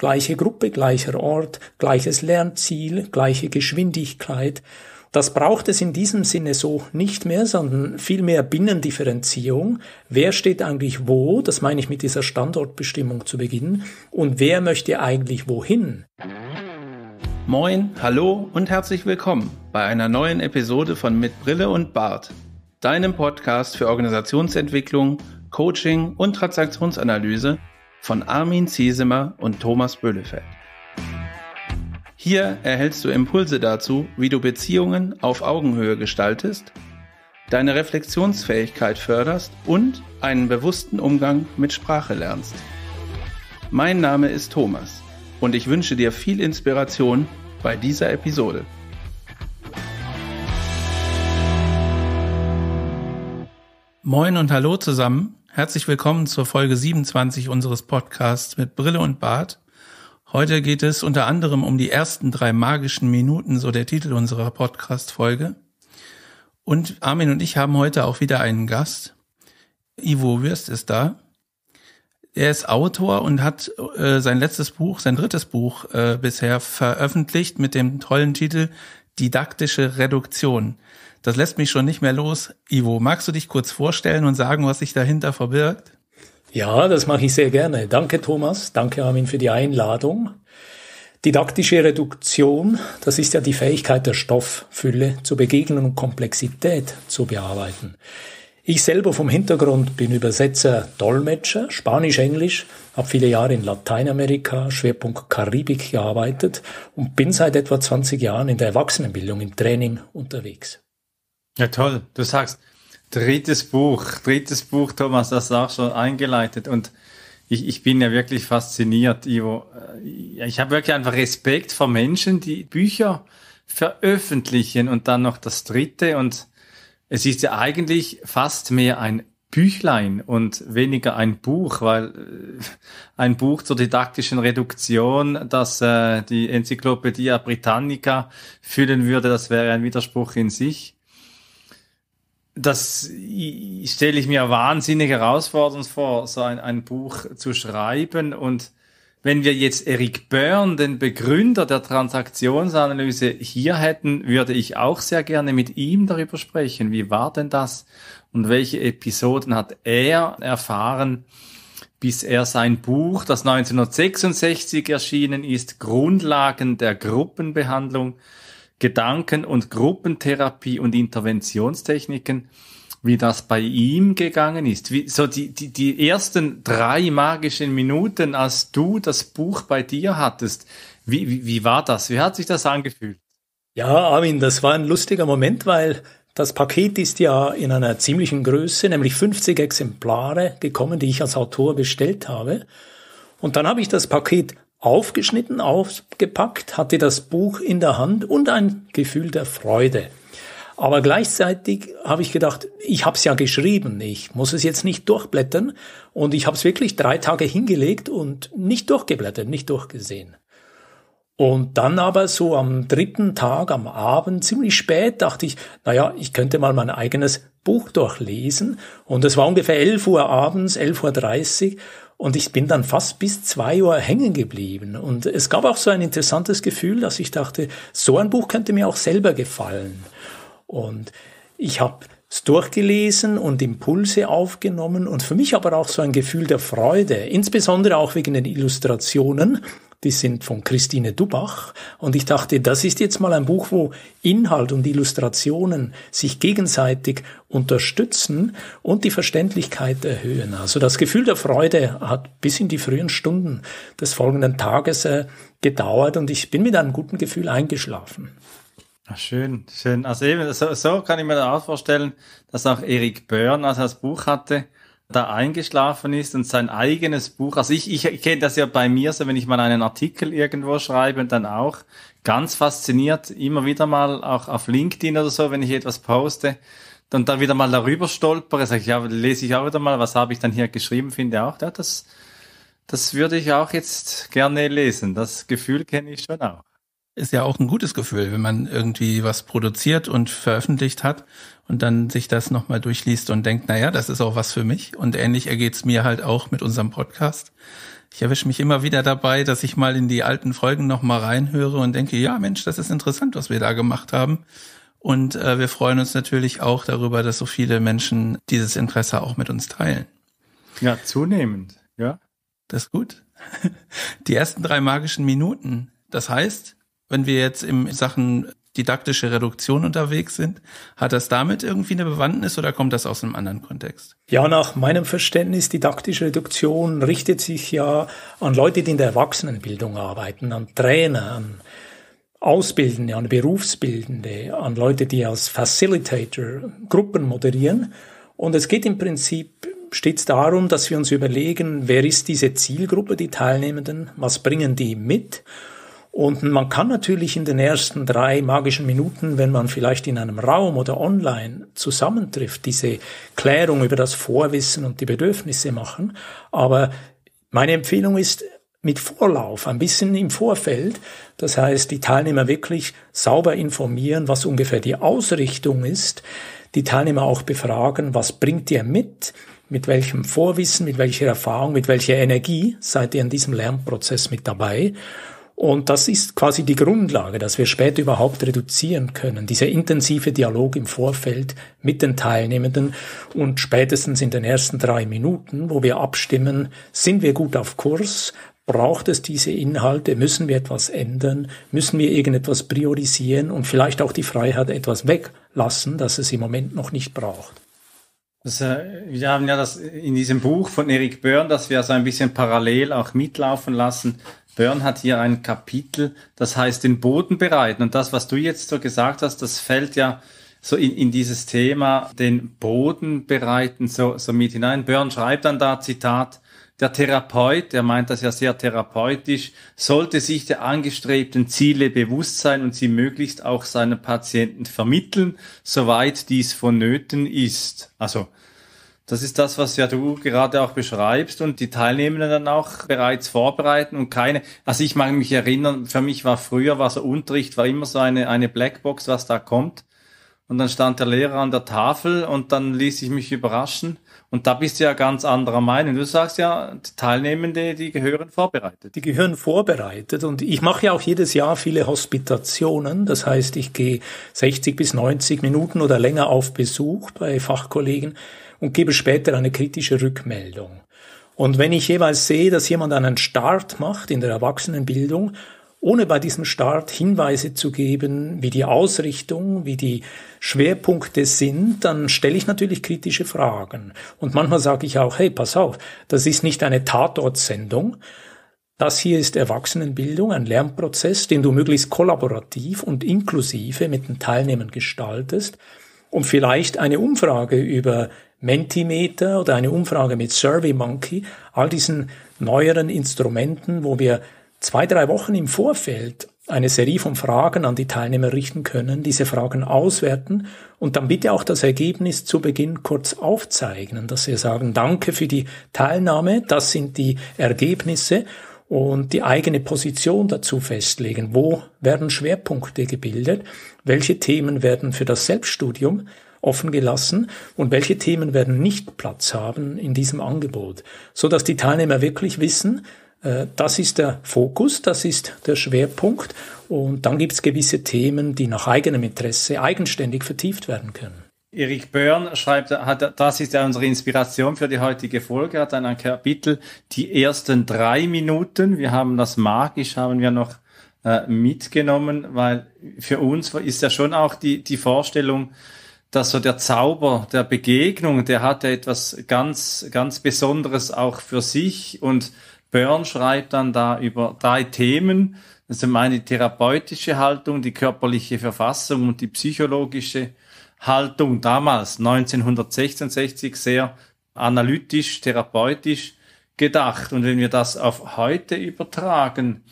Gleiche Gruppe, gleicher Ort, gleiches Lernziel, gleiche Geschwindigkeit. Das braucht es in diesem Sinne so nicht mehr, sondern vielmehr Binnendifferenzierung. Wer steht eigentlich wo? Das meine ich mit dieser Standortbestimmung zu Beginn. Und wer möchte eigentlich wohin? Moin, hallo und herzlich willkommen bei einer neuen Episode von Mit Brille und Bart, deinem Podcast für Organisationsentwicklung, Coaching und Transaktionsanalyse von Armin Ziesemer und Thomas Böhlefeld. Hier erhältst du Impulse dazu, wie du Beziehungen auf Augenhöhe gestaltest, deine Reflexionsfähigkeit förderst und einen bewussten Umgang mit Sprache lernst. Mein Name ist Thomas und ich wünsche dir viel Inspiration bei dieser Episode. Moin und hallo zusammen. Herzlich willkommen zur Folge 27 unseres Podcasts mit Brille und Bart. Heute geht es unter anderem um die ersten drei magischen Minuten, so der Titel unserer Podcast-Folge. Und Armin und ich haben heute auch wieder einen Gast. Ivo Würst ist da. Er ist Autor und hat äh, sein letztes Buch, sein drittes Buch äh, bisher veröffentlicht mit dem tollen Titel Didaktische Reduktion. Das lässt mich schon nicht mehr los. Ivo, magst du dich kurz vorstellen und sagen, was sich dahinter verbirgt? Ja, das mache ich sehr gerne. Danke, Thomas. Danke, Armin, für die Einladung. Didaktische Reduktion, das ist ja die Fähigkeit der Stofffülle zu begegnen und Komplexität zu bearbeiten. Ich selber vom Hintergrund bin Übersetzer, Dolmetscher, Spanisch, Englisch, habe viele Jahre in Lateinamerika, Schwerpunkt Karibik gearbeitet und bin seit etwa 20 Jahren in der Erwachsenenbildung im Training unterwegs. Ja, toll. Du sagst, drittes Buch, drittes Buch, Thomas, das ist auch schon eingeleitet. Und ich, ich bin ja wirklich fasziniert, Ivo. Äh, ich habe wirklich einfach Respekt vor Menschen, die Bücher veröffentlichen und dann noch das dritte. Und es ist ja eigentlich fast mehr ein Büchlein und weniger ein Buch, weil äh, ein Buch zur didaktischen Reduktion, das äh, die Enzyklopädie Britannica füllen würde, das wäre ein Widerspruch in sich das stelle ich mir wahnsinnig herausfordernd vor, so ein, ein Buch zu schreiben. Und wenn wir jetzt Eric Byrne, den Begründer der Transaktionsanalyse, hier hätten, würde ich auch sehr gerne mit ihm darüber sprechen. Wie war denn das? Und welche Episoden hat er erfahren, bis er sein Buch, das 1966 erschienen ist, Grundlagen der Gruppenbehandlung, Gedanken- und Gruppentherapie und Interventionstechniken, wie das bei ihm gegangen ist. Wie, so die, die, die ersten drei magischen Minuten, als du das Buch bei dir hattest, wie, wie, wie war das? Wie hat sich das angefühlt? Ja, Armin, das war ein lustiger Moment, weil das Paket ist ja in einer ziemlichen Größe, nämlich 50 Exemplare gekommen, die ich als Autor bestellt habe. Und dann habe ich das Paket aufgeschnitten, aufgepackt, hatte das Buch in der Hand und ein Gefühl der Freude. Aber gleichzeitig habe ich gedacht, ich habe es ja geschrieben, ich muss es jetzt nicht durchblättern. Und ich habe es wirklich drei Tage hingelegt und nicht durchgeblättert, nicht durchgesehen. Und dann aber so am dritten Tag, am Abend, ziemlich spät, dachte ich, naja, ich könnte mal mein eigenes Buch durchlesen. Und es war ungefähr 11 Uhr abends, 11.30 Uhr. Und ich bin dann fast bis zwei Uhr hängen geblieben. Und es gab auch so ein interessantes Gefühl, dass ich dachte, so ein Buch könnte mir auch selber gefallen. Und ich habe es durchgelesen und Impulse aufgenommen und für mich aber auch so ein Gefühl der Freude, insbesondere auch wegen den Illustrationen, die sind von Christine Dubach. Und ich dachte, das ist jetzt mal ein Buch, wo Inhalt und Illustrationen sich gegenseitig unterstützen und die Verständlichkeit erhöhen. Also das Gefühl der Freude hat bis in die frühen Stunden des folgenden Tages äh, gedauert und ich bin mit einem guten Gefühl eingeschlafen. Ach, schön, schön. Also eben, so, so kann ich mir das auch vorstellen, dass auch Erik Börn, als er das Buch hatte, da eingeschlafen ist und sein eigenes Buch, also ich, ich kenne das ja bei mir so, wenn ich mal einen Artikel irgendwo schreibe und dann auch ganz fasziniert, immer wieder mal auch auf LinkedIn oder so, wenn ich etwas poste, dann da wieder mal darüber stolpere, sage ich, ja, lese ich auch wieder mal, was habe ich dann hier geschrieben, finde auch, ja, das, das würde ich auch jetzt gerne lesen, das Gefühl kenne ich schon auch ist ja auch ein gutes Gefühl, wenn man irgendwie was produziert und veröffentlicht hat und dann sich das nochmal durchliest und denkt, naja, das ist auch was für mich. Und ähnlich ergeht's mir halt auch mit unserem Podcast. Ich erwische mich immer wieder dabei, dass ich mal in die alten Folgen nochmal reinhöre und denke, ja Mensch, das ist interessant, was wir da gemacht haben. Und äh, wir freuen uns natürlich auch darüber, dass so viele Menschen dieses Interesse auch mit uns teilen. Ja, zunehmend, ja. Das ist gut. Die ersten drei magischen Minuten. Das heißt, wenn wir jetzt im Sachen didaktische Reduktion unterwegs sind. Hat das damit irgendwie eine Bewandtnis oder kommt das aus einem anderen Kontext? Ja, nach meinem Verständnis, didaktische Reduktion richtet sich ja an Leute, die in der Erwachsenenbildung arbeiten, an Trainer, an Ausbildende, an Berufsbildende, an Leute, die als Facilitator Gruppen moderieren. Und es geht im Prinzip stets darum, dass wir uns überlegen, wer ist diese Zielgruppe, die Teilnehmenden, was bringen die mit und man kann natürlich in den ersten drei magischen Minuten, wenn man vielleicht in einem Raum oder online zusammentrifft, diese Klärung über das Vorwissen und die Bedürfnisse machen. Aber meine Empfehlung ist, mit Vorlauf, ein bisschen im Vorfeld. Das heißt, die Teilnehmer wirklich sauber informieren, was ungefähr die Ausrichtung ist. Die Teilnehmer auch befragen, was bringt ihr mit? Mit welchem Vorwissen, mit welcher Erfahrung, mit welcher Energie seid ihr in diesem Lernprozess mit dabei? Und das ist quasi die Grundlage, dass wir später überhaupt reduzieren können. Dieser intensive Dialog im Vorfeld mit den Teilnehmenden und spätestens in den ersten drei Minuten, wo wir abstimmen, sind wir gut auf Kurs, braucht es diese Inhalte, müssen wir etwas ändern, müssen wir irgendetwas priorisieren und vielleicht auch die Freiheit etwas weglassen, das es im Moment noch nicht braucht. Das, äh, wir haben ja das in diesem Buch von Eric Börn, dass wir so ein bisschen parallel auch mitlaufen lassen, Bern hat hier ein Kapitel, das heißt den Boden bereiten. Und das, was du jetzt so gesagt hast, das fällt ja so in, in dieses Thema, den Boden bereiten, so, so mit hinein. Bern schreibt dann da, Zitat, der Therapeut, er meint das ja sehr therapeutisch, sollte sich der angestrebten Ziele bewusst sein und sie möglichst auch seinen Patienten vermitteln, soweit dies vonnöten ist. Also das ist das, was ja du gerade auch beschreibst und die Teilnehmenden dann auch bereits vorbereiten und keine, also ich mag mich erinnern, für mich war früher, war so Unterricht, war immer so eine, eine Blackbox, was da kommt. Und dann stand der Lehrer an der Tafel und dann ließ ich mich überraschen. Und da bist du ja ganz anderer Meinung. Du sagst ja, die Teilnehmende, die gehören vorbereitet. Die gehören vorbereitet. Und ich mache ja auch jedes Jahr viele Hospitationen. Das heißt, ich gehe 60 bis 90 Minuten oder länger auf Besuch bei Fachkollegen und gebe später eine kritische Rückmeldung. Und wenn ich jeweils sehe, dass jemand einen Start macht in der Erwachsenenbildung, ohne bei diesem Start Hinweise zu geben, wie die Ausrichtung, wie die Schwerpunkte sind, dann stelle ich natürlich kritische Fragen. Und manchmal sage ich auch, hey, pass auf, das ist nicht eine Tatortsendung. Das hier ist Erwachsenenbildung, ein Lernprozess, den du möglichst kollaborativ und inklusive mit den Teilnehmern gestaltest und vielleicht eine Umfrage über Mentimeter oder eine Umfrage mit SurveyMonkey, all diesen neueren Instrumenten, wo wir zwei, drei Wochen im Vorfeld eine Serie von Fragen an die Teilnehmer richten können, diese Fragen auswerten und dann bitte auch das Ergebnis zu Beginn kurz aufzeichnen, dass wir sagen, danke für die Teilnahme, das sind die Ergebnisse und die eigene Position dazu festlegen. Wo werden Schwerpunkte gebildet? Welche Themen werden für das Selbststudium offen gelassen und welche Themen werden nicht Platz haben in diesem Angebot, so dass die Teilnehmer wirklich wissen, äh, das ist der Fokus, das ist der Schwerpunkt und dann gibt es gewisse Themen, die nach eigenem Interesse eigenständig vertieft werden können. Erik Börn schreibt, hat, das ist ja unsere Inspiration für die heutige Folge, hat ein Kapitel, die ersten drei Minuten. Wir haben das magisch, haben wir noch äh, mitgenommen, weil für uns ist ja schon auch die, die Vorstellung, dass so der Zauber der Begegnung, der hatte etwas ganz, ganz Besonderes auch für sich. Und Bern schreibt dann da über drei Themen. Das ist meine therapeutische Haltung, die körperliche Verfassung und die psychologische Haltung. Damals, 1966, sehr analytisch, therapeutisch gedacht. Und wenn wir das auf heute übertragen,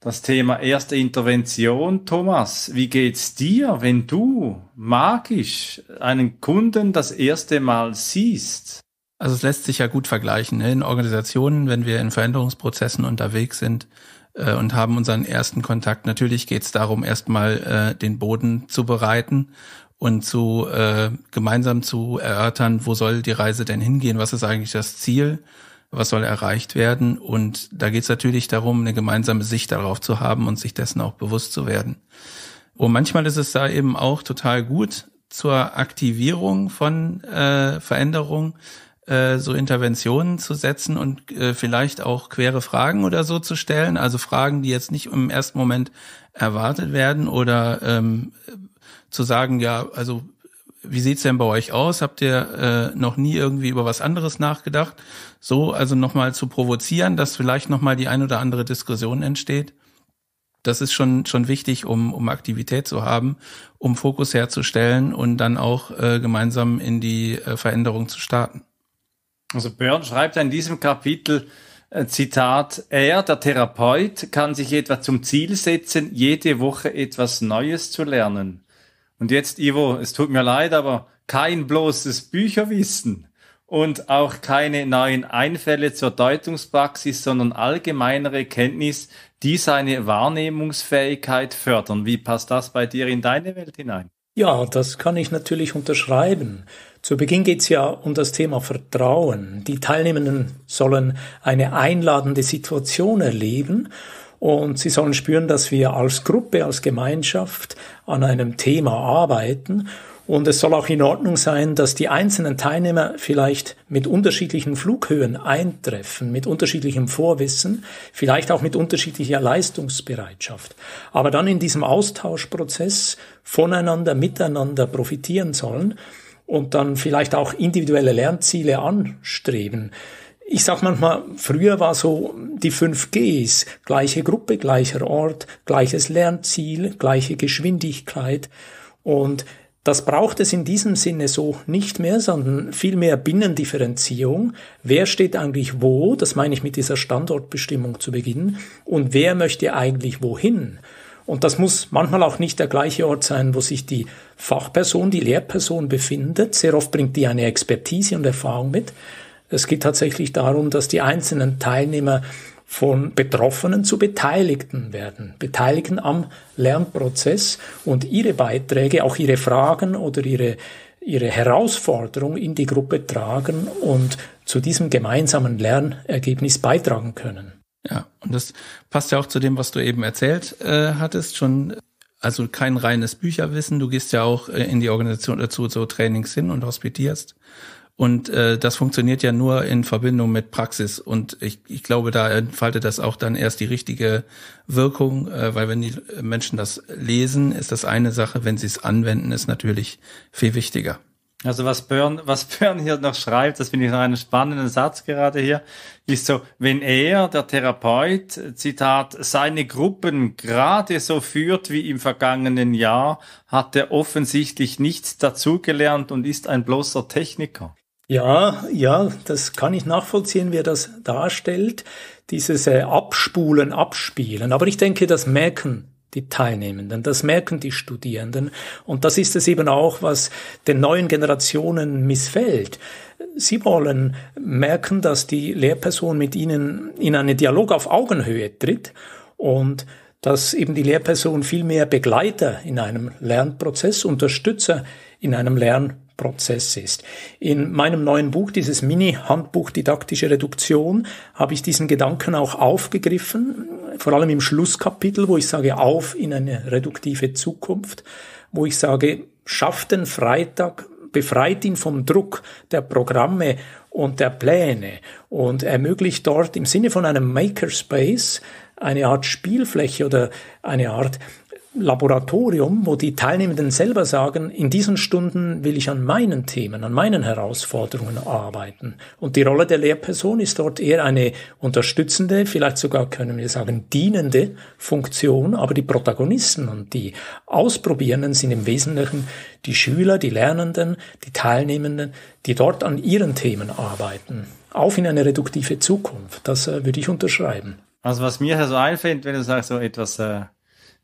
das Thema erste Intervention. Thomas, wie geht's dir, wenn du magisch einen Kunden das erste Mal siehst? Also es lässt sich ja gut vergleichen. Ne? In Organisationen, wenn wir in Veränderungsprozessen unterwegs sind äh, und haben unseren ersten Kontakt, natürlich geht's darum, erstmal äh, den Boden zu bereiten und zu äh, gemeinsam zu erörtern, wo soll die Reise denn hingehen, was ist eigentlich das Ziel was soll erreicht werden. Und da geht es natürlich darum, eine gemeinsame Sicht darauf zu haben und sich dessen auch bewusst zu werden. Und manchmal ist es da eben auch total gut zur Aktivierung von äh, Veränderungen, äh, so Interventionen zu setzen und äh, vielleicht auch quere Fragen oder so zu stellen. Also Fragen, die jetzt nicht im ersten Moment erwartet werden oder ähm, zu sagen, ja, also wie sieht's denn bei euch aus? Habt ihr äh, noch nie irgendwie über was anderes nachgedacht? So, also nochmal zu provozieren, dass vielleicht nochmal die ein oder andere Diskussion entsteht. Das ist schon, schon wichtig, um, um Aktivität zu haben, um Fokus herzustellen und dann auch äh, gemeinsam in die äh, Veränderung zu starten. Also Björn schreibt in diesem Kapitel, äh, Zitat, er, der Therapeut, kann sich etwa zum Ziel setzen, jede Woche etwas Neues zu lernen. Und jetzt, Ivo, es tut mir leid, aber kein bloßes Bücherwissen und auch keine neuen Einfälle zur Deutungspraxis, sondern allgemeinere Kenntnis, die seine Wahrnehmungsfähigkeit fördern. Wie passt das bei dir in deine Welt hinein? Ja, das kann ich natürlich unterschreiben. Zu Beginn geht es ja um das Thema Vertrauen. Die Teilnehmenden sollen eine einladende Situation erleben und sie sollen spüren, dass wir als Gruppe, als Gemeinschaft an einem Thema arbeiten. Und es soll auch in Ordnung sein, dass die einzelnen Teilnehmer vielleicht mit unterschiedlichen Flughöhen eintreffen, mit unterschiedlichem Vorwissen, vielleicht auch mit unterschiedlicher Leistungsbereitschaft. Aber dann in diesem Austauschprozess voneinander, miteinander profitieren sollen und dann vielleicht auch individuelle Lernziele anstreben ich sag manchmal, früher war so die 5Gs, gleiche Gruppe, gleicher Ort, gleiches Lernziel, gleiche Geschwindigkeit. Und das braucht es in diesem Sinne so nicht mehr, sondern vielmehr Binnendifferenzierung. Wer steht eigentlich wo? Das meine ich mit dieser Standortbestimmung zu Beginn. Und wer möchte eigentlich wohin? Und das muss manchmal auch nicht der gleiche Ort sein, wo sich die Fachperson, die Lehrperson befindet. Sehr oft bringt die eine Expertise und Erfahrung mit. Es geht tatsächlich darum, dass die einzelnen Teilnehmer von Betroffenen zu Beteiligten werden, Beteiligten am Lernprozess und ihre Beiträge, auch ihre Fragen oder ihre, ihre Herausforderung in die Gruppe tragen und zu diesem gemeinsamen Lernergebnis beitragen können. Ja, und das passt ja auch zu dem, was du eben erzählt äh, hattest, schon also kein reines Bücherwissen. Du gehst ja auch äh, in die Organisation dazu, so Trainings hin und hospitierst. Und äh, das funktioniert ja nur in Verbindung mit Praxis. Und ich, ich glaube, da entfaltet das auch dann erst die richtige Wirkung, äh, weil wenn die Menschen das lesen, ist das eine Sache. Wenn sie es anwenden, ist natürlich viel wichtiger. Also was Börn, was Börn hier noch schreibt, das finde ich noch einen spannenden Satz gerade hier, ist so, wenn er, der Therapeut, Zitat, seine Gruppen gerade so führt wie im vergangenen Jahr, hat er offensichtlich nichts dazugelernt und ist ein bloßer Techniker. Ja, ja, das kann ich nachvollziehen, wie er das darstellt, dieses äh, Abspulen, Abspielen. Aber ich denke, das merken die Teilnehmenden, das merken die Studierenden. Und das ist es eben auch, was den neuen Generationen missfällt. Sie wollen merken, dass die Lehrperson mit ihnen in einen Dialog auf Augenhöhe tritt und dass eben die Lehrperson viel mehr Begleiter in einem Lernprozess, Unterstützer in einem Lernprozess Prozess ist. In meinem neuen Buch, dieses Mini-Handbuch Didaktische Reduktion, habe ich diesen Gedanken auch aufgegriffen, vor allem im Schlusskapitel, wo ich sage, auf in eine reduktive Zukunft, wo ich sage, schafft den Freitag, befreit ihn vom Druck der Programme und der Pläne und ermöglicht dort im Sinne von einem Makerspace eine Art Spielfläche oder eine Art Laboratorium, wo die Teilnehmenden selber sagen, in diesen Stunden will ich an meinen Themen, an meinen Herausforderungen arbeiten. Und die Rolle der Lehrperson ist dort eher eine unterstützende, vielleicht sogar können wir sagen dienende Funktion, aber die Protagonisten und die Ausprobierenden sind im Wesentlichen die Schüler, die Lernenden, die Teilnehmenden, die dort an ihren Themen arbeiten. Auf in eine reduktive Zukunft, das äh, würde ich unterschreiben. Also was mir so einfällt, wenn du sagst, so etwas... Äh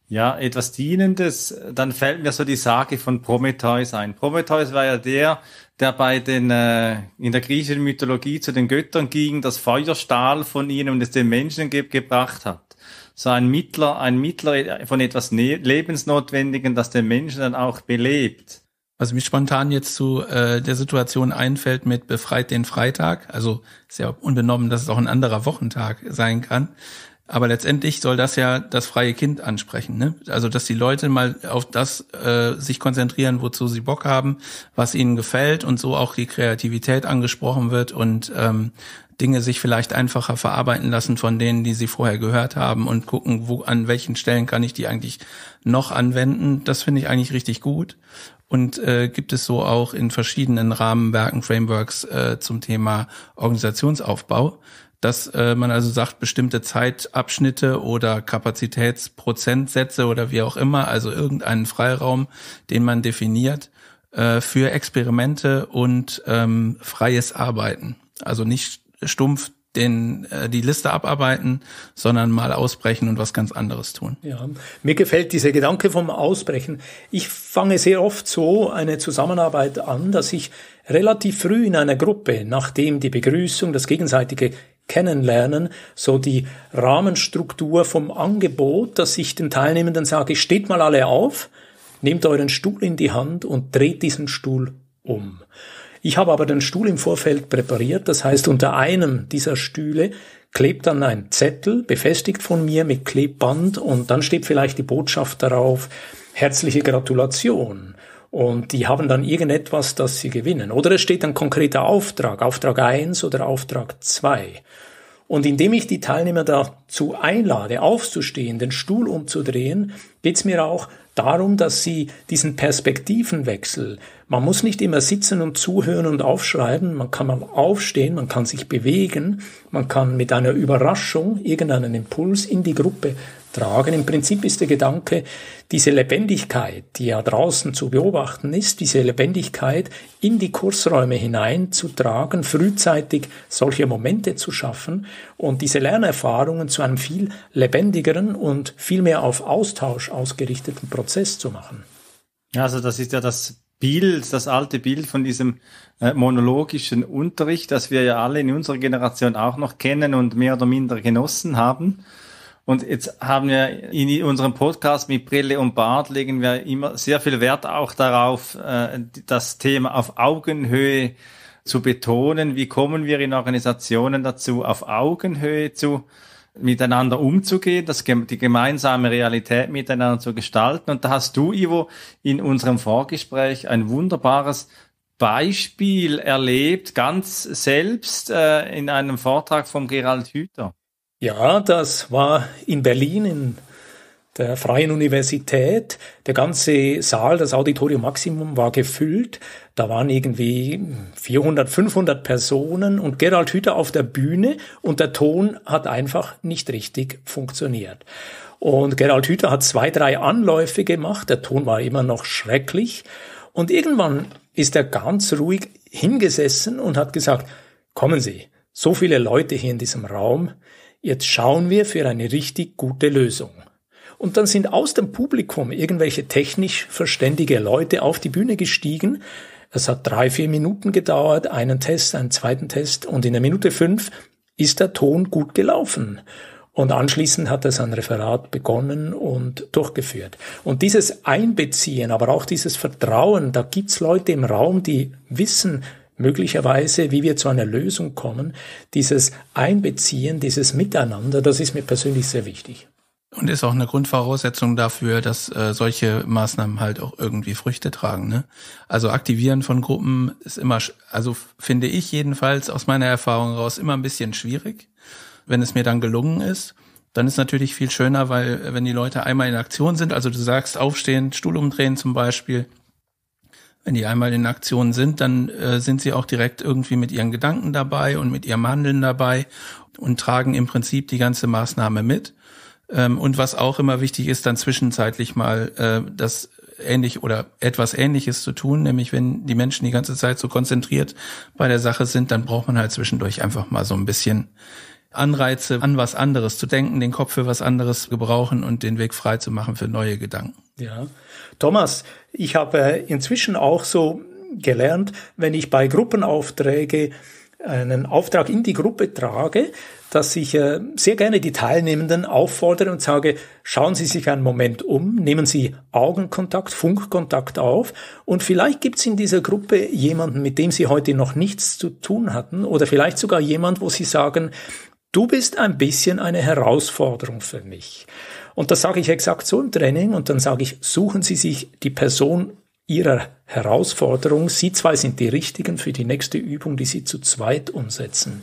ja, etwas Dienendes. Dann fällt mir so die Sage von Prometheus ein. Prometheus war ja der, der bei den äh, in der griechischen Mythologie zu den Göttern ging, das Feuerstahl von ihnen und es den Menschen ge gebracht hat. So ein Mittler, ein Mittler von etwas ne Lebensnotwendigen, das den Menschen dann auch belebt. Was mir spontan jetzt zu äh, der Situation einfällt mit befreit den Freitag, also ist ja unbenommen, dass es auch ein anderer Wochentag sein kann, aber letztendlich soll das ja das freie Kind ansprechen. Ne? Also, dass die Leute mal auf das äh, sich konzentrieren, wozu sie Bock haben, was ihnen gefällt und so auch die Kreativität angesprochen wird und ähm, Dinge sich vielleicht einfacher verarbeiten lassen von denen, die sie vorher gehört haben und gucken, wo an welchen Stellen kann ich die eigentlich noch anwenden. Das finde ich eigentlich richtig gut. Und äh, gibt es so auch in verschiedenen Rahmenwerken, Frameworks äh, zum Thema Organisationsaufbau dass äh, man also sagt, bestimmte Zeitabschnitte oder Kapazitätsprozentsätze oder wie auch immer, also irgendeinen Freiraum, den man definiert äh, für Experimente und ähm, freies Arbeiten. Also nicht stumpf den, äh, die Liste abarbeiten, sondern mal ausbrechen und was ganz anderes tun. Ja, mir gefällt dieser Gedanke vom Ausbrechen. Ich fange sehr oft so eine Zusammenarbeit an, dass ich relativ früh in einer Gruppe, nachdem die Begrüßung, das gegenseitige kennenlernen, so die Rahmenstruktur vom Angebot, dass ich den Teilnehmenden sage, steht mal alle auf, nehmt euren Stuhl in die Hand und dreht diesen Stuhl um. Ich habe aber den Stuhl im Vorfeld präpariert, das heißt unter einem dieser Stühle klebt dann ein Zettel, befestigt von mir mit Klebband und dann steht vielleicht die Botschaft darauf, herzliche Gratulation. Und die haben dann irgendetwas, das sie gewinnen. Oder es steht ein konkreter Auftrag, Auftrag 1 oder Auftrag 2. Und indem ich die Teilnehmer dazu einlade, aufzustehen, den Stuhl umzudrehen, geht's mir auch darum, dass sie diesen Perspektivenwechsel, man muss nicht immer sitzen und zuhören und aufschreiben, man kann mal aufstehen, man kann sich bewegen, man kann mit einer Überraschung irgendeinen Impuls in die Gruppe tragen. Im Prinzip ist der Gedanke, diese Lebendigkeit, die ja draußen zu beobachten ist, diese Lebendigkeit in die Kursräume hineinzutragen, frühzeitig solche Momente zu schaffen und diese Lernerfahrungen zu einem viel lebendigeren und viel mehr auf Austausch ausgerichteten Prozess zu machen. Also das ist ja das Bild, das alte Bild von diesem äh, monologischen Unterricht, das wir ja alle in unserer Generation auch noch kennen und mehr oder minder genossen haben. Und jetzt haben wir in unserem Podcast mit Brille und Bart legen wir immer sehr viel Wert auch darauf, äh, das Thema auf Augenhöhe zu betonen. Wie kommen wir in Organisationen dazu, auf Augenhöhe zu miteinander umzugehen, das, die gemeinsame Realität miteinander zu gestalten. Und da hast du, Ivo, in unserem Vorgespräch ein wunderbares Beispiel erlebt, ganz selbst äh, in einem Vortrag von Gerald Hüther. Ja, das war in Berlin in der Freien Universität. Der ganze Saal, das Auditorium Maximum war gefüllt. Da waren irgendwie 400, 500 Personen und Gerald Hüther auf der Bühne und der Ton hat einfach nicht richtig funktioniert. Und Gerald Hüther hat zwei, drei Anläufe gemacht. Der Ton war immer noch schrecklich. Und irgendwann ist er ganz ruhig hingesessen und hat gesagt, kommen Sie, so viele Leute hier in diesem Raum, Jetzt schauen wir für eine richtig gute Lösung. Und dann sind aus dem Publikum irgendwelche technisch verständige Leute auf die Bühne gestiegen. Es hat drei, vier Minuten gedauert, einen Test, einen zweiten Test und in der Minute fünf ist der Ton gut gelaufen. Und anschließend hat er sein Referat begonnen und durchgeführt. Und dieses Einbeziehen, aber auch dieses Vertrauen, da gibt's Leute im Raum, die wissen, möglicherweise, wie wir zu einer Lösung kommen, dieses Einbeziehen, dieses Miteinander, das ist mir persönlich sehr wichtig. Und ist auch eine Grundvoraussetzung dafür, dass äh, solche Maßnahmen halt auch irgendwie Früchte tragen. Ne? Also aktivieren von Gruppen ist immer, also finde ich jedenfalls aus meiner Erfahrung raus immer ein bisschen schwierig. Wenn es mir dann gelungen ist, dann ist natürlich viel schöner, weil wenn die Leute einmal in Aktion sind, also du sagst aufstehen, Stuhl umdrehen zum Beispiel, wenn die einmal in Aktion sind, dann äh, sind sie auch direkt irgendwie mit ihren Gedanken dabei und mit ihrem Handeln dabei und tragen im Prinzip die ganze Maßnahme mit. Ähm, und was auch immer wichtig ist, dann zwischenzeitlich mal äh, das ähnlich oder etwas Ähnliches zu tun, nämlich wenn die Menschen die ganze Zeit so konzentriert bei der Sache sind, dann braucht man halt zwischendurch einfach mal so ein bisschen Anreize an was anderes zu denken, den Kopf für was anderes gebrauchen und den Weg frei zu machen für neue Gedanken. Ja. Thomas, ich habe äh, inzwischen auch so gelernt, wenn ich bei Gruppenaufträge einen Auftrag in die Gruppe trage, dass ich äh, sehr gerne die Teilnehmenden auffordere und sage, schauen Sie sich einen Moment um, nehmen Sie Augenkontakt, Funkkontakt auf und vielleicht gibt es in dieser Gruppe jemanden, mit dem Sie heute noch nichts zu tun hatten oder vielleicht sogar jemand, wo Sie sagen, du bist ein bisschen eine Herausforderung für mich. Und das sage ich exakt so im Training und dann sage ich, suchen Sie sich die Person Ihrer Herausforderung. Sie zwei sind die richtigen für die nächste Übung, die Sie zu zweit umsetzen.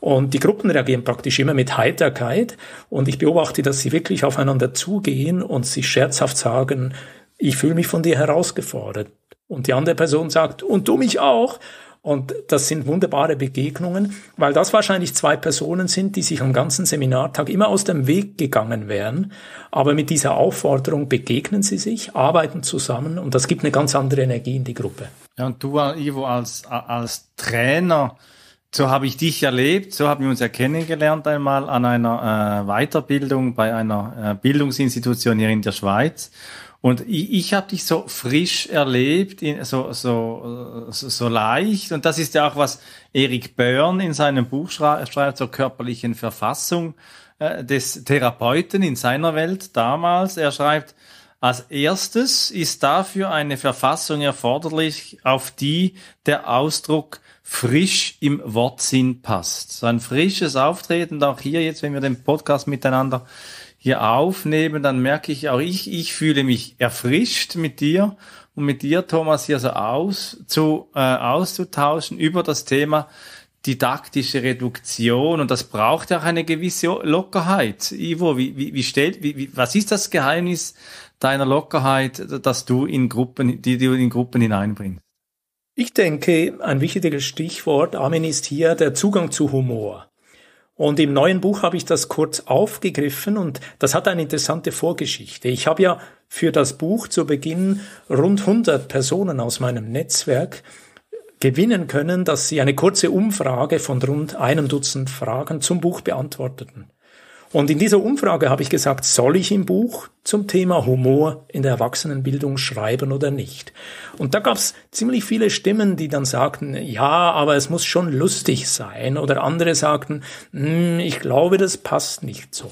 Und die Gruppen reagieren praktisch immer mit Heiterkeit und ich beobachte, dass sie wirklich aufeinander zugehen und sie scherzhaft sagen, ich fühle mich von dir herausgefordert. Und die andere Person sagt, und du mich auch. Und das sind wunderbare Begegnungen, weil das wahrscheinlich zwei Personen sind, die sich am ganzen Seminartag immer aus dem Weg gegangen wären. Aber mit dieser Aufforderung begegnen sie sich, arbeiten zusammen und das gibt eine ganz andere Energie in die Gruppe. Ja, und du, Ivo, als, als Trainer, so habe ich dich erlebt, so haben wir uns ja kennengelernt einmal an einer äh, Weiterbildung bei einer äh, Bildungsinstitution hier in der Schweiz. Und ich, ich habe dich so frisch erlebt, in, so, so, so, so leicht. Und das ist ja auch, was Erik Börn in seinem Buch schreibt, zur körperlichen Verfassung äh, des Therapeuten in seiner Welt damals. Er schreibt, als erstes ist dafür eine Verfassung erforderlich, auf die der Ausdruck frisch im Wortsinn passt. So ein frisches Auftreten, auch hier jetzt, wenn wir den Podcast miteinander hier aufnehmen, dann merke ich auch, ich, ich fühle mich erfrischt mit dir und mit dir, Thomas, hier so aus, zu, äh, auszutauschen über das Thema didaktische Reduktion und das braucht ja auch eine gewisse Lockerheit. Ivo, wie, wie, wie stellt, wie, wie, was ist das Geheimnis deiner Lockerheit, dass du in Gruppen, die du in Gruppen hineinbringst? Ich denke, ein wichtiges Stichwort, Armin, ist hier der Zugang zu Humor. Und im neuen Buch habe ich das kurz aufgegriffen und das hat eine interessante Vorgeschichte. Ich habe ja für das Buch zu Beginn rund 100 Personen aus meinem Netzwerk gewinnen können, dass sie eine kurze Umfrage von rund einem Dutzend Fragen zum Buch beantworteten. Und in dieser Umfrage habe ich gesagt, soll ich im Buch zum Thema Humor in der Erwachsenenbildung schreiben oder nicht? Und da gab es ziemlich viele Stimmen, die dann sagten, ja, aber es muss schon lustig sein. Oder andere sagten, hm, ich glaube, das passt nicht so.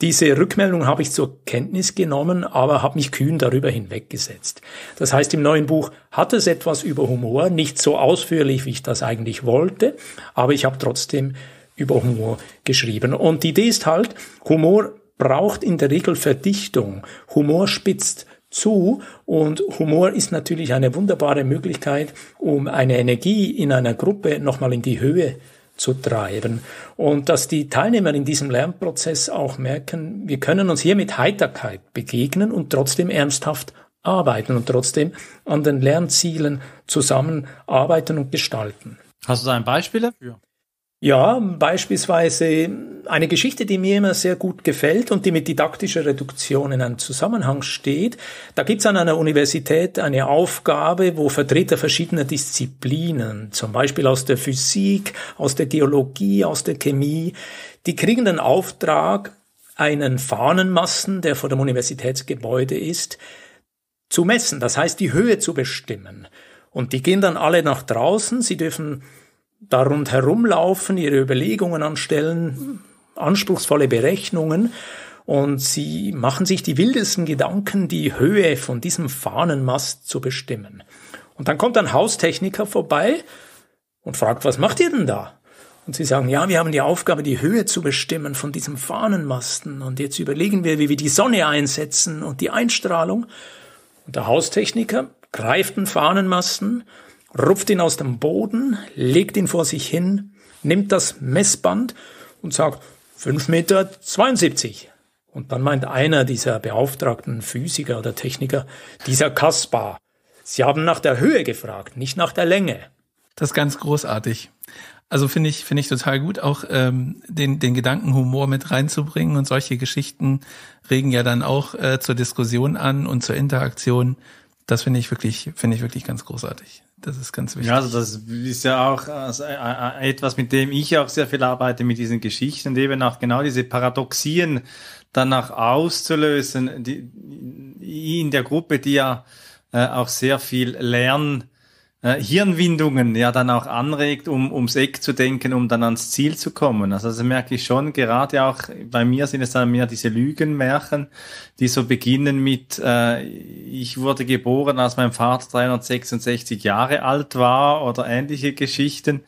Diese Rückmeldung habe ich zur Kenntnis genommen, aber habe mich kühn darüber hinweggesetzt. Das heißt, im neuen Buch hat es etwas über Humor, nicht so ausführlich, wie ich das eigentlich wollte, aber ich habe trotzdem über Humor geschrieben. Und die Idee ist halt, Humor braucht in der Regel Verdichtung. Humor spitzt zu und Humor ist natürlich eine wunderbare Möglichkeit, um eine Energie in einer Gruppe nochmal in die Höhe zu treiben. Und dass die Teilnehmer in diesem Lernprozess auch merken, wir können uns hier mit Heiterkeit begegnen und trotzdem ernsthaft arbeiten und trotzdem an den Lernzielen zusammenarbeiten und gestalten. Hast du da ein Beispiel dafür? Ja, beispielsweise eine Geschichte, die mir immer sehr gut gefällt und die mit didaktischer Reduktion in einem Zusammenhang steht. Da gibt's an einer Universität eine Aufgabe, wo Vertreter verschiedener Disziplinen, zum Beispiel aus der Physik, aus der Geologie, aus der Chemie, die kriegen den Auftrag, einen Fahnenmassen, der vor dem Universitätsgebäude ist, zu messen, das heißt die Höhe zu bestimmen. Und die gehen dann alle nach draußen, sie dürfen darum herumlaufen, ihre Überlegungen anstellen, anspruchsvolle Berechnungen und sie machen sich die wildesten Gedanken, die Höhe von diesem Fahnenmast zu bestimmen. Und dann kommt ein Haustechniker vorbei und fragt, was macht ihr denn da? Und sie sagen, ja, wir haben die Aufgabe, die Höhe zu bestimmen von diesem Fahnenmasten. Und jetzt überlegen wir, wie wir die Sonne einsetzen und die Einstrahlung. Und der Haustechniker greift den Fahnenmasten, rupft ihn aus dem Boden, legt ihn vor sich hin, nimmt das Messband und sagt 5,72 Meter. Und dann meint einer dieser beauftragten Physiker oder Techniker, dieser Kaspar, Sie haben nach der Höhe gefragt, nicht nach der Länge. Das ist ganz großartig. Also finde ich, finde ich total gut, auch ähm, den, den Gedanken Humor mit reinzubringen. Und solche Geschichten regen ja dann auch äh, zur Diskussion an und zur Interaktion. Das finde ich wirklich, finde ich wirklich ganz großartig. Das ist ganz wichtig. Ja, also das ist ja auch also, äh, äh, etwas, mit dem ich auch sehr viel arbeite, mit diesen Geschichten und eben auch genau diese Paradoxien danach auszulösen, die, in der Gruppe, die ja äh, auch sehr viel Lern äh, Hirnwindungen ja dann auch anregt, um ums Eck zu denken, um dann ans Ziel zu kommen. Also das merke ich schon, gerade auch bei mir sind es dann mehr diese Lügenmärchen, die so beginnen mit, äh, ich wurde geboren, als mein Vater 366 Jahre alt war oder ähnliche Geschichten,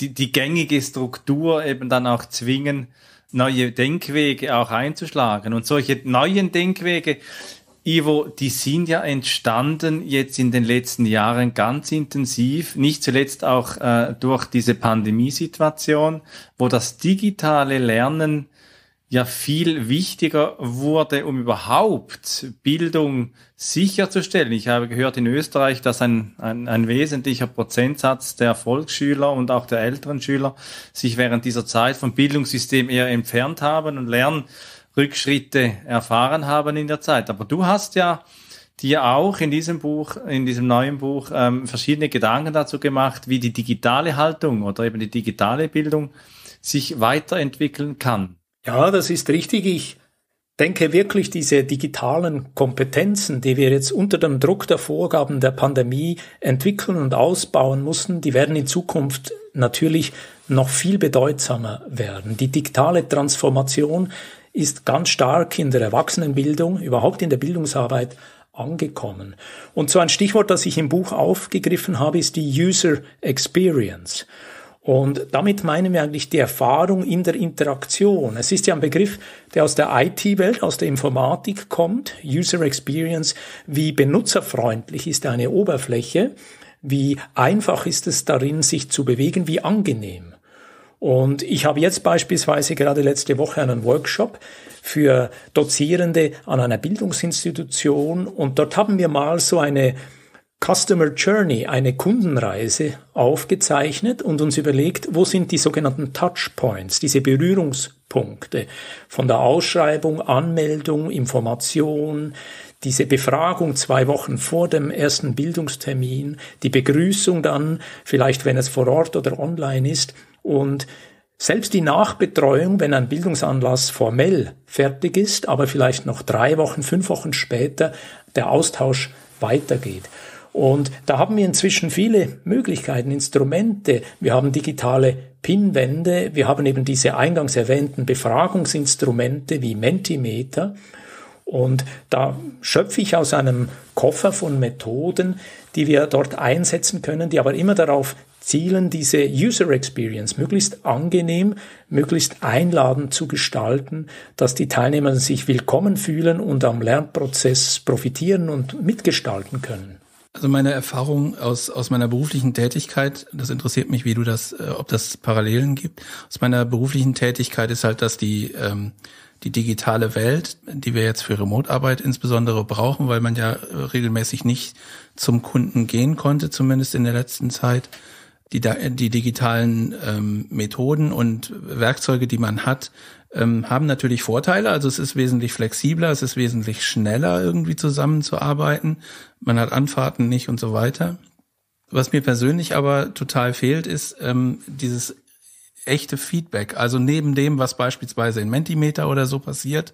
die, die gängige Struktur eben dann auch zwingen, neue Denkwege auch einzuschlagen. Und solche neuen Denkwege, Ivo, die sind ja entstanden jetzt in den letzten Jahren ganz intensiv, nicht zuletzt auch äh, durch diese Pandemiesituation, wo das digitale Lernen ja viel wichtiger wurde, um überhaupt Bildung sicherzustellen. Ich habe gehört in Österreich, dass ein, ein, ein wesentlicher Prozentsatz der Volksschüler und auch der älteren Schüler sich während dieser Zeit vom Bildungssystem eher entfernt haben und lernen Rückschritte erfahren haben in der Zeit. Aber du hast ja dir auch in diesem Buch, in diesem neuen Buch ähm, verschiedene Gedanken dazu gemacht, wie die digitale Haltung oder eben die digitale Bildung sich weiterentwickeln kann. Ja, das ist richtig. Ich denke wirklich, diese digitalen Kompetenzen, die wir jetzt unter dem Druck der Vorgaben der Pandemie entwickeln und ausbauen mussten, die werden in Zukunft natürlich noch viel bedeutsamer werden. Die digitale Transformation ist ganz stark in der Erwachsenenbildung, überhaupt in der Bildungsarbeit angekommen. Und so ein Stichwort, das ich im Buch aufgegriffen habe, ist die User Experience. Und damit meinen wir eigentlich die Erfahrung in der Interaktion. Es ist ja ein Begriff, der aus der IT-Welt, aus der Informatik kommt. User Experience, wie benutzerfreundlich ist eine Oberfläche, wie einfach ist es darin, sich zu bewegen, wie angenehm. Und ich habe jetzt beispielsweise gerade letzte Woche einen Workshop für Dozierende an einer Bildungsinstitution und dort haben wir mal so eine Customer Journey, eine Kundenreise aufgezeichnet und uns überlegt, wo sind die sogenannten Touchpoints, diese Berührungspunkte von der Ausschreibung, Anmeldung, Information, diese Befragung zwei Wochen vor dem ersten Bildungstermin, die Begrüßung dann, vielleicht wenn es vor Ort oder online ist und selbst die Nachbetreuung, wenn ein Bildungsanlass formell fertig ist, aber vielleicht noch drei Wochen, fünf Wochen später der Austausch weitergeht. Und da haben wir inzwischen viele Möglichkeiten, Instrumente. Wir haben digitale PIN-Wände, wir haben eben diese eingangs erwähnten Befragungsinstrumente wie Mentimeter. Und da schöpfe ich aus einem Koffer von Methoden, die wir dort einsetzen können, die aber immer darauf Zielen, diese User Experience möglichst angenehm, möglichst einladend zu gestalten, dass die Teilnehmer sich willkommen fühlen und am Lernprozess profitieren und mitgestalten können. Also meine Erfahrung aus, aus meiner beruflichen Tätigkeit, das interessiert mich, wie du das, äh, ob das Parallelen gibt. Aus meiner beruflichen Tätigkeit ist halt, dass die, ähm, die digitale Welt, die wir jetzt für Remote-Arbeit insbesondere brauchen, weil man ja äh, regelmäßig nicht zum Kunden gehen konnte, zumindest in der letzten Zeit, die, die digitalen ähm, Methoden und Werkzeuge, die man hat, ähm, haben natürlich Vorteile. Also es ist wesentlich flexibler, es ist wesentlich schneller irgendwie zusammenzuarbeiten. Man hat Anfahrten nicht und so weiter. Was mir persönlich aber total fehlt, ist ähm, dieses echte Feedback. Also neben dem, was beispielsweise in Mentimeter oder so passiert,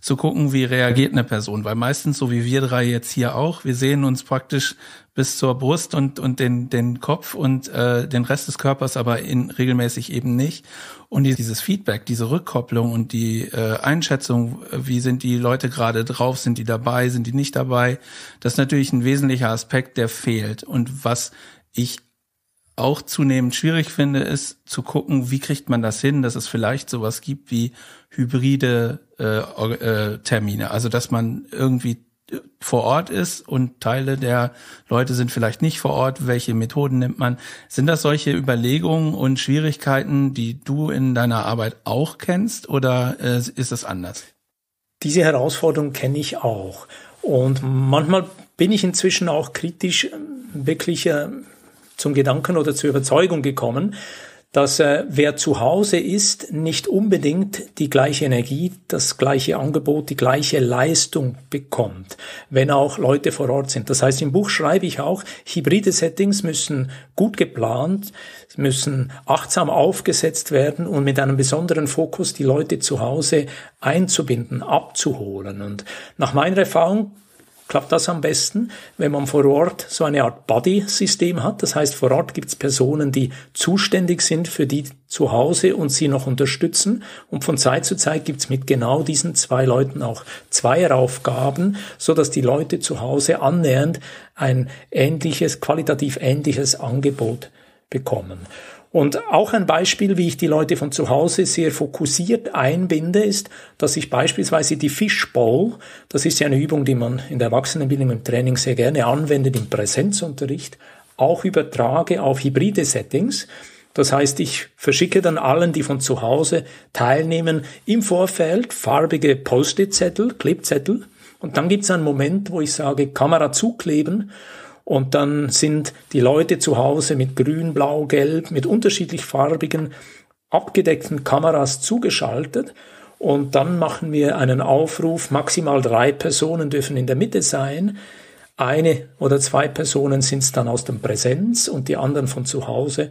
zu gucken, wie reagiert eine Person. Weil meistens, so wie wir drei jetzt hier auch, wir sehen uns praktisch bis zur Brust und, und den, den Kopf und äh, den Rest des Körpers, aber in, regelmäßig eben nicht. Und dieses Feedback, diese Rückkopplung und die äh, Einschätzung, äh, wie sind die Leute gerade drauf, sind die dabei, sind die nicht dabei, das ist natürlich ein wesentlicher Aspekt, der fehlt. Und was ich auch zunehmend schwierig finde, ist zu gucken, wie kriegt man das hin, dass es vielleicht sowas gibt wie hybride äh, äh, Termine. Also dass man irgendwie äh, vor Ort ist und Teile der Leute sind vielleicht nicht vor Ort, welche Methoden nimmt man? Sind das solche Überlegungen und Schwierigkeiten, die du in deiner Arbeit auch kennst oder äh, ist es anders? Diese Herausforderung kenne ich auch. Und manchmal bin ich inzwischen auch kritisch, ähm, wirklich zum Gedanken oder zur Überzeugung gekommen, dass äh, wer zu Hause ist, nicht unbedingt die gleiche Energie, das gleiche Angebot, die gleiche Leistung bekommt, wenn auch Leute vor Ort sind. Das heißt, im Buch schreibe ich auch, hybride Settings müssen gut geplant, müssen achtsam aufgesetzt werden und mit einem besonderen Fokus die Leute zu Hause einzubinden, abzuholen. Und nach meiner Erfahrung klappt das am besten, wenn man vor Ort so eine Art Buddy-System hat. Das heißt, vor Ort gibt es Personen, die zuständig sind für die zu Hause und sie noch unterstützen. Und von Zeit zu Zeit gibt es mit genau diesen zwei Leuten auch Zweieraufgaben, so dass die Leute zu Hause annähernd ein ähnliches, qualitativ ähnliches Angebot bekommen. Und auch ein Beispiel, wie ich die Leute von zu Hause sehr fokussiert einbinde, ist, dass ich beispielsweise die Fishbowl, das ist ja eine Übung, die man in der Erwachsenenbildung im Training sehr gerne anwendet im Präsenzunterricht, auch übertrage auf hybride Settings. Das heißt, ich verschicke dann allen, die von zu Hause teilnehmen, im Vorfeld farbige Post-it-Zettel, Klebzettel. Und dann gibt es einen Moment, wo ich sage, Kamera zukleben und dann sind die Leute zu Hause mit grün, blau, gelb, mit unterschiedlich farbigen, abgedeckten Kameras zugeschaltet. Und dann machen wir einen Aufruf, maximal drei Personen dürfen in der Mitte sein. Eine oder zwei Personen sind es dann aus dem Präsenz und die anderen von zu Hause.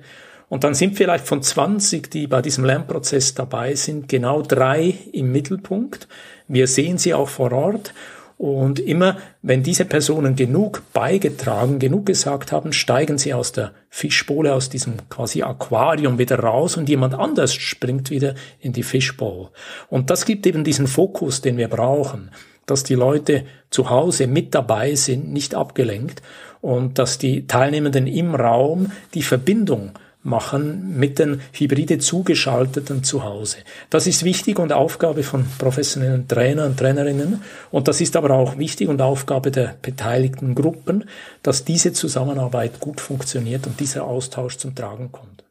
Und dann sind vielleicht von 20, die bei diesem Lernprozess dabei sind, genau drei im Mittelpunkt. Wir sehen sie auch vor Ort und immer, wenn diese Personen genug beigetragen, genug gesagt haben, steigen sie aus der Fischbowle, aus diesem quasi Aquarium wieder raus und jemand anders springt wieder in die Fischbowl. Und das gibt eben diesen Fokus, den wir brauchen, dass die Leute zu Hause mit dabei sind, nicht abgelenkt und dass die Teilnehmenden im Raum die Verbindung machen mit den hybride zugeschalteten zu Hause. Das ist wichtig und Aufgabe von professionellen Trainern und Trainerinnen und das ist aber auch wichtig und Aufgabe der beteiligten Gruppen, dass diese Zusammenarbeit gut funktioniert und dieser Austausch zum Tragen kommt.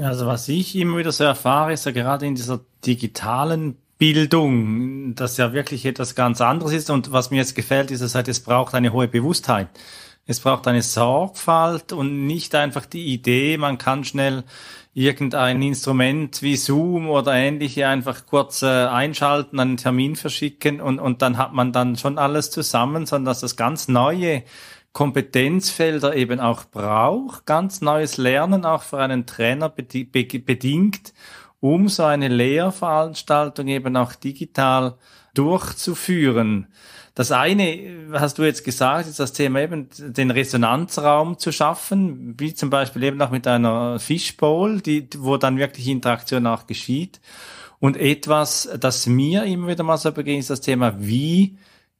Also was ich immer wieder so erfahre, ist ja gerade in dieser digitalen Bildung, dass ja wirklich etwas ganz anderes ist und was mir jetzt gefällt, ist, dass es braucht eine hohe Bewusstheit. Es braucht eine Sorgfalt und nicht einfach die Idee, man kann schnell irgendein Instrument wie Zoom oder ähnliche einfach kurz äh, einschalten, einen Termin verschicken und, und dann hat man dann schon alles zusammen, sondern dass das ganz neue Kompetenzfelder eben auch braucht, ganz neues Lernen auch für einen Trainer bedingt, um so eine Lehrveranstaltung eben auch digital durchzuführen. Das eine hast du jetzt gesagt, ist das Thema eben, den Resonanzraum zu schaffen, wie zum Beispiel eben auch mit einer Fishbowl, die, wo dann wirklich Interaktion auch geschieht. Und etwas, das mir immer wieder mal so begegnet, ist das Thema, wie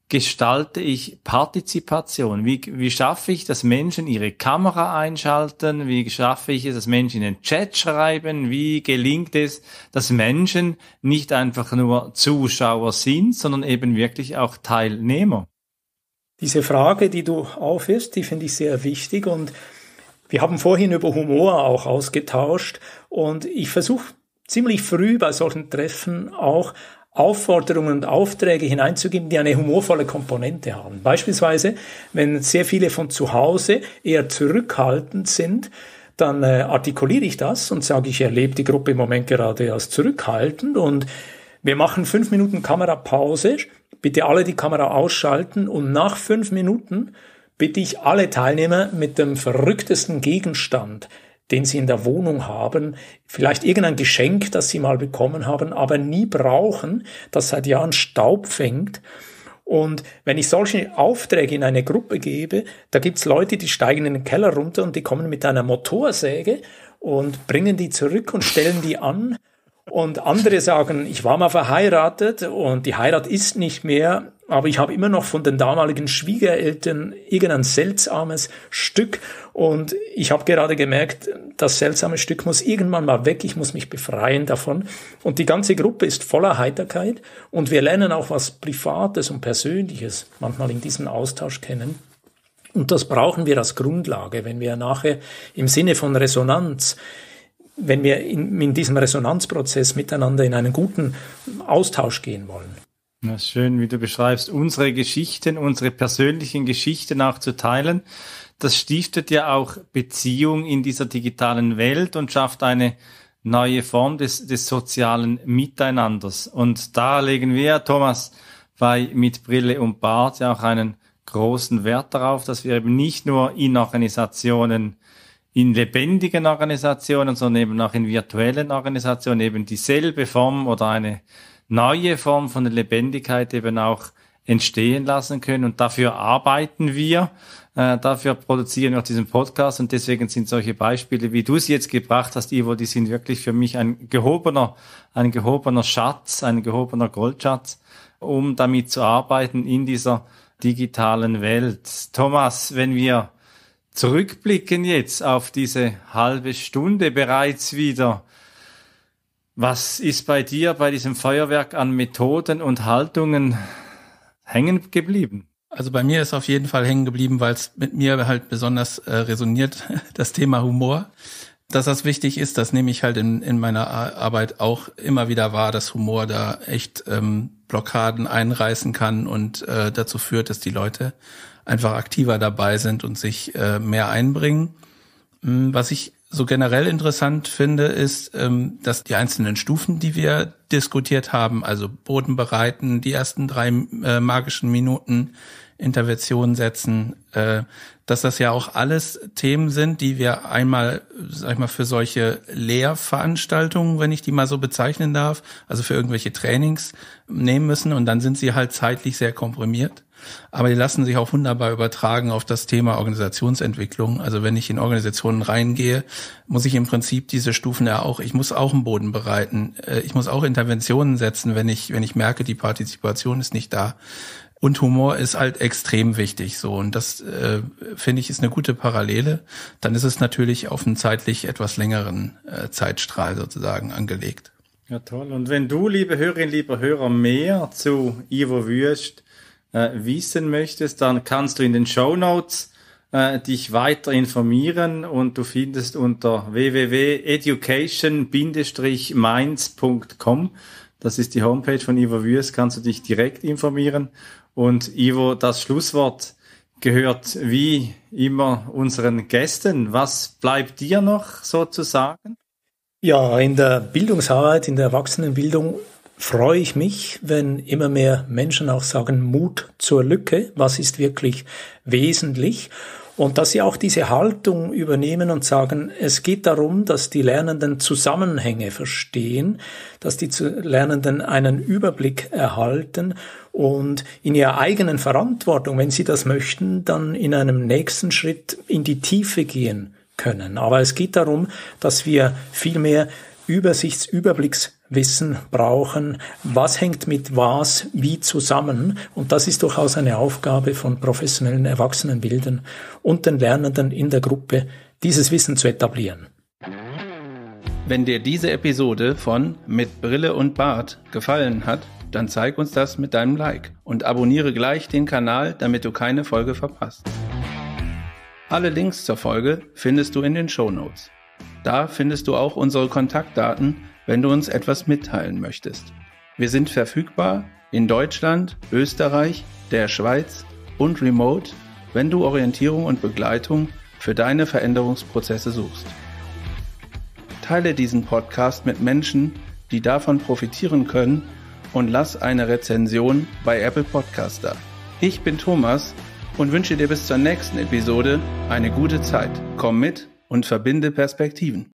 gestalte ich Partizipation? Wie, wie schaffe ich, dass Menschen ihre Kamera einschalten? Wie schaffe ich es, dass Menschen in den Chat schreiben? Wie gelingt es, dass Menschen nicht einfach nur Zuschauer sind, sondern eben wirklich auch Teilnehmer? Diese Frage, die du aufhörst, die finde ich sehr wichtig und wir haben vorhin über Humor auch ausgetauscht und ich versuche ziemlich früh bei solchen Treffen auch Aufforderungen und Aufträge hineinzugeben, die eine humorvolle Komponente haben. Beispielsweise, wenn sehr viele von zu Hause eher zurückhaltend sind, dann äh, artikuliere ich das und sage, ich erlebe die Gruppe im Moment gerade als zurückhaltend und wir machen fünf Minuten Kamerapause. Bitte alle die Kamera ausschalten und nach fünf Minuten bitte ich alle Teilnehmer mit dem verrücktesten Gegenstand den sie in der Wohnung haben, vielleicht irgendein Geschenk, das sie mal bekommen haben, aber nie brauchen, das seit Jahren Staub fängt. Und wenn ich solche Aufträge in eine Gruppe gebe, da gibt's Leute, die steigen in den Keller runter und die kommen mit einer Motorsäge und bringen die zurück und stellen die an. Und andere sagen, ich war mal verheiratet und die Heirat ist nicht mehr aber ich habe immer noch von den damaligen Schwiegereltern irgendein seltsames Stück und ich habe gerade gemerkt, das seltsame Stück muss irgendwann mal weg, ich muss mich befreien davon und die ganze Gruppe ist voller Heiterkeit und wir lernen auch was Privates und Persönliches manchmal in diesem Austausch kennen. Und das brauchen wir als Grundlage, wenn wir nachher im Sinne von Resonanz wenn wir in, in, diesem Resonanzprozess miteinander in einen guten Austausch gehen wollen. Na, schön, wie du beschreibst, unsere Geschichten, unsere persönlichen Geschichten auch zu teilen. Das stiftet ja auch Beziehung in dieser digitalen Welt und schafft eine neue Form des, des sozialen Miteinanders. Und da legen wir, Thomas, bei Mit Brille und Bart ja auch einen großen Wert darauf, dass wir eben nicht nur in Organisationen, in lebendigen Organisationen, sondern eben auch in virtuellen Organisationen eben dieselbe Form oder eine neue Form von Lebendigkeit eben auch entstehen lassen können. Und dafür arbeiten wir, äh, dafür produzieren wir auch diesen Podcast. Und deswegen sind solche Beispiele, wie du es jetzt gebracht hast, Ivo, die sind wirklich für mich ein gehobener, ein gehobener Schatz, ein gehobener Goldschatz, um damit zu arbeiten in dieser digitalen Welt. Thomas, wenn wir zurückblicken jetzt auf diese halbe Stunde bereits wieder, was ist bei dir bei diesem Feuerwerk an Methoden und Haltungen hängen geblieben? Also bei mir ist auf jeden Fall hängen geblieben, weil es mit mir halt besonders äh, resoniert, das Thema Humor. Dass das wichtig ist, das nehme ich halt in, in meiner Arbeit auch immer wieder wahr, dass Humor da echt ähm, Blockaden einreißen kann und äh, dazu führt, dass die Leute einfach aktiver dabei sind und sich äh, mehr einbringen. Hm, was ich so generell interessant finde, ist, ähm, dass die einzelnen Stufen, die wir diskutiert haben, also Boden bereiten, die ersten drei äh, magischen Minuten, Intervention setzen, äh, dass das ja auch alles Themen sind, die wir einmal, sag ich mal, für solche Lehrveranstaltungen, wenn ich die mal so bezeichnen darf, also für irgendwelche Trainings nehmen müssen und dann sind sie halt zeitlich sehr komprimiert. Aber die lassen sich auch wunderbar übertragen auf das Thema Organisationsentwicklung. Also wenn ich in Organisationen reingehe, muss ich im Prinzip diese Stufen ja auch, ich muss auch einen Boden bereiten. Äh, ich muss auch Interventionen setzen, wenn ich, wenn ich merke, die Partizipation ist nicht da. Und Humor ist halt extrem wichtig so. Und das äh, finde ich ist eine gute Parallele. Dann ist es natürlich auf einen zeitlich etwas längeren äh, Zeitstrahl sozusagen angelegt. Ja, toll. Und wenn du, liebe Hörerinnen, lieber Hörer, mehr zu Ivo Wüst äh, wissen möchtest, dann kannst du in den Show Notes äh, dich weiter informieren und du findest unter www.education-mainz.com, das ist die Homepage von Ivo Würs, kannst du dich direkt informieren. Und Ivo, das Schlusswort gehört wie immer unseren Gästen. Was bleibt dir noch sozusagen? Ja, in der Bildungsarbeit, in der Erwachsenenbildung freue ich mich, wenn immer mehr Menschen auch sagen, Mut zur Lücke, was ist wirklich wesentlich. Und dass sie auch diese Haltung übernehmen und sagen, es geht darum, dass die Lernenden Zusammenhänge verstehen, dass die Lernenden einen Überblick erhalten und in ihrer eigenen Verantwortung, wenn sie das möchten, dann in einem nächsten Schritt in die Tiefe gehen können. Aber es geht darum, dass wir viel mehr Übersichts-, Überblicks- Wissen brauchen, was hängt mit was wie zusammen. Und das ist durchaus eine Aufgabe von professionellen Erwachsenenbildern und den Lernenden in der Gruppe, dieses Wissen zu etablieren. Wenn dir diese Episode von Mit Brille und Bart gefallen hat, dann zeig uns das mit deinem Like und abonniere gleich den Kanal, damit du keine Folge verpasst. Alle Links zur Folge findest du in den Show Notes. Da findest du auch unsere Kontaktdaten wenn du uns etwas mitteilen möchtest. Wir sind verfügbar in Deutschland, Österreich, der Schweiz und remote, wenn du Orientierung und Begleitung für deine Veränderungsprozesse suchst. Teile diesen Podcast mit Menschen, die davon profitieren können und lass eine Rezension bei Apple Podcast da. Ich bin Thomas und wünsche dir bis zur nächsten Episode eine gute Zeit. Komm mit und verbinde Perspektiven.